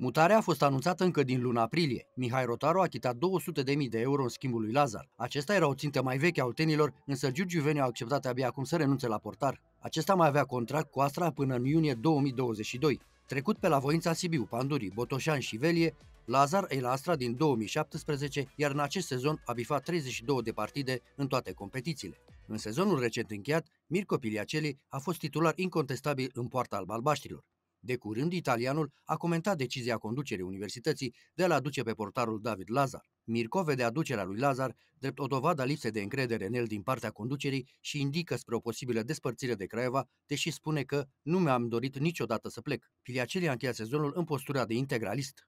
Mutarea a fost anunțată încă din luna aprilie. Mihai Rotaru a achitat 200.000 de euro în schimbul lui Lazar. Acesta era o țintă mai veche a oltenilor, însă Giurgiu Veniu a acceptat abia acum să renunțe la portar. Acesta mai avea contract cu Astra până în iunie 2022. Trecut pe la voința Sibiu, Pandurii, Botoșan și Velie, Lazar e la Astra din 2017, iar în acest sezon a bifat 32 de partide în toate competițiile. În sezonul recent încheiat, Mirko Piliaceli a fost titular incontestabil în poarta balbaștilor. De curând, italianul a comentat decizia conducerii universității de a-l aduce pe portarul David Lazar. Mirco vede aducerea lui Lazar drept o dovadă a lipsei de încredere în el din partea conducerii și indică spre o posibilă despărțire de Craiova, deși spune că nu mi-am dorit niciodată să plec. Piliaceli a încheiat sezonul în postura de integralist.